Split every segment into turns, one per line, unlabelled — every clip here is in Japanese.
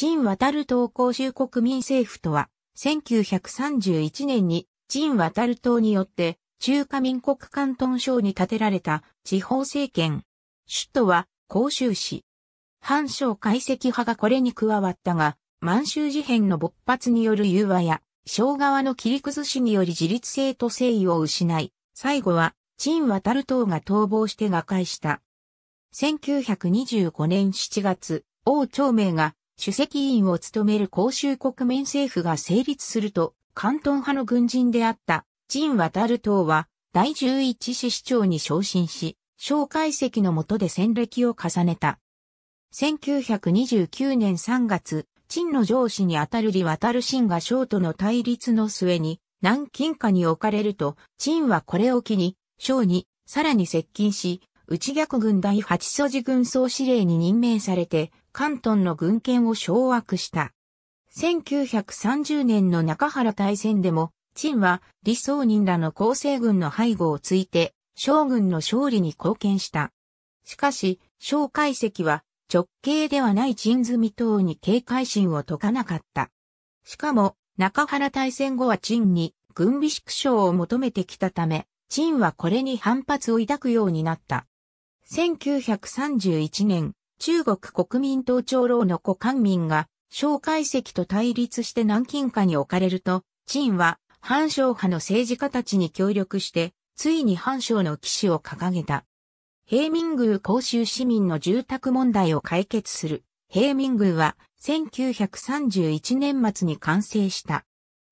陳渡る島公衆国民政府とは、1931年に陳渡る島によって中華民国関東省に建てられた地方政権。首都は公州市。反省解析派がこれに加わったが、満州事変の勃発による融和や、小側の切り崩しにより自立性と誠意を失い、最後は、陳渡る党が逃亡して瓦解した。1925年7月、王朝明が主席委員を務める公衆国民政府が成立すると、関東派の軍人であった、陳る党は、第十一市市長に昇進し、小解析の下で戦歴を重ねた。1929年3月、陳の上司にあたる李る信が省との対立の末に、南京下に置かれると、陳はこれを機に、省に、さらに接近し、内逆軍第八素次軍総司令に任命されて、関東の軍権を掌握した。1930年の中原大戦でも、陳は李宗仁らの厚生軍の背後をついて、将軍の勝利に貢献した。しかし、蒋介石は直系ではない陳済等に警戒心を解かなかった。しかも、中原大戦後は陳に軍備縮小を求めてきたため、陳はこれに反発を抱くようになった。1931年、中国国民党長老の古官民が、蒋介石と対立して南京下に置かれると、陳は、反省派の政治家たちに協力して、ついに反省の騎士を掲げた。平民宮公衆市民の住宅問題を解決する。平民宮は1931年末に完成した。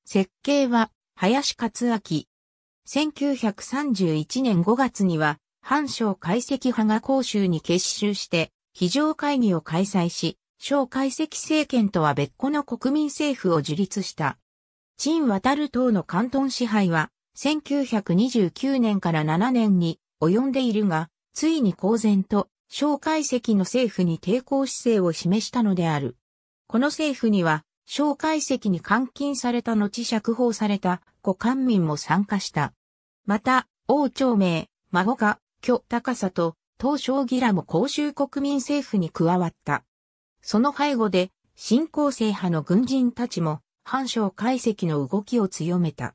設計は林克明。1931年5月には、反省解析派が公衆に結集して、非常会議を開催し、小解析政権とは別個の国民政府を樹立した。陳渡る党の関東支配は、1929年から7年に及んでいるが、ついに公然と、小解析の政府に抵抗姿勢を示したのである。この政府には、小解析に監禁された後釈放された古官民も参加した。また、王朝名、孫が、巨高さと、当将ギラも公衆国民政府に加わった。その背後で、新興政派の軍人たちも、反省解析の動きを強めた。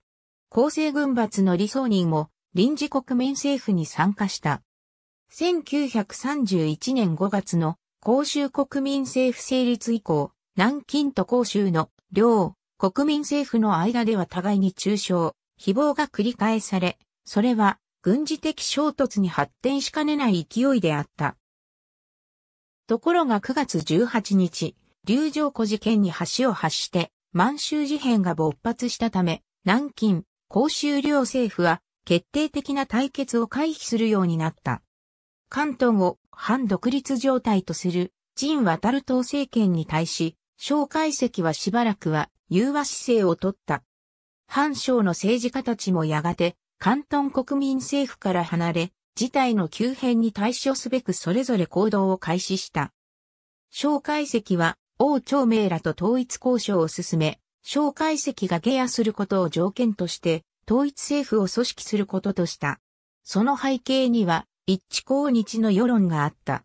厚生軍閥の理想人も、臨時国民政府に参加した。1931年5月の公衆国民政府成立以降、南京と公衆の両国民政府の間では互いに中傷、誹謗が繰り返され、それは軍事的衝突に発展しかねない勢いであった。ところが9月18日、流城湖事件に橋を発して、満州事変が勃発したため、南京、公衆両政府は決定的な対決を回避するようになった。関東を反独立状態とする、陳渡る党政権に対し、蒋介石はしばらくは融和姿勢をとった。反省の政治家たちもやがて関東国民政府から離れ、事態の急変に対処すべくそれぞれ行動を開始した。蒋介石は王朝明らと統一交渉を進め、蒋介石が下野することを条件として、統一政府を組織することとした。その背景には、一致抗日の世論があった。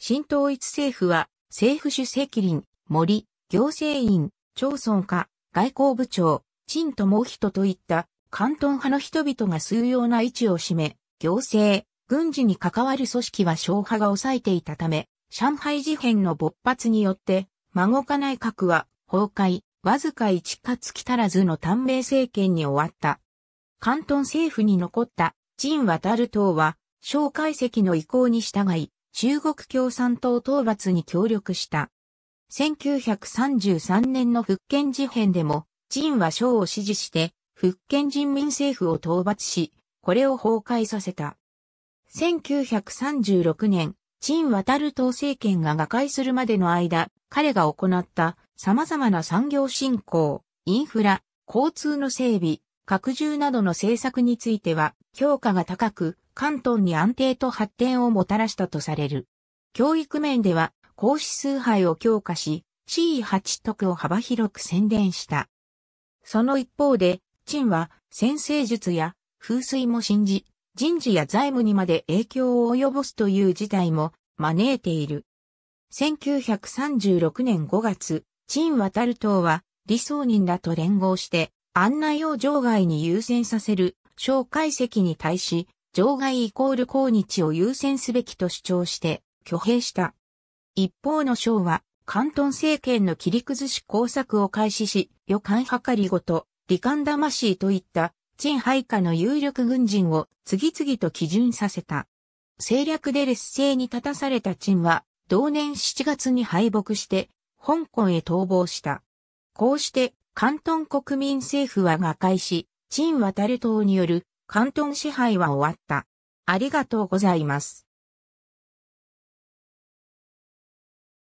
新統一政府は、政府主席林、森、行政院、町村課、外交部長、陳智人といった関東派の人々が数要な位置を占め、行政、軍事に関わる組織は小派が抑えていたため、上海事変の勃発によって、孫家内閣は崩壊、わずか1か月足らずの短命政権に終わった。関東政府に残った陳渡る党は、蒋介石の意向に従い、中国共産党討伐に協力した。1933年の福建事変でも、陳は蒋を支持して、福建人民政府を討伐し、これを崩壊させた。1936年、陳渡る党政権が瓦解するまでの間、彼が行った様々な産業振興、インフラ、交通の整備、拡充などの政策については評価が高く、関東に安定と発展をもたらしたとされる。教育面では、孔子崇拝を強化し、地位八徳を幅広く宣伝した。その一方で、陳は先生術や風水も信じ、人事や財務にまで影響を及ぼすという事態も招いている。1936年5月、陳渡る党は理想人らと連合して案内を場外に優先させる小解析に対し、場外イコール公日を優先すべきと主張して挙兵した。一方の省は、関東政権の切り崩し工作を開始し、予感計りごと、罹患魂といった陳配下の有力軍人を次々と基準させた。政略で劣勢に立たされた陳は、同年7月に敗北して、香港へ逃亡した。こうして、関東国民政府は瓦解し、陳渡島による関東支配は終わった。ありがとうございます。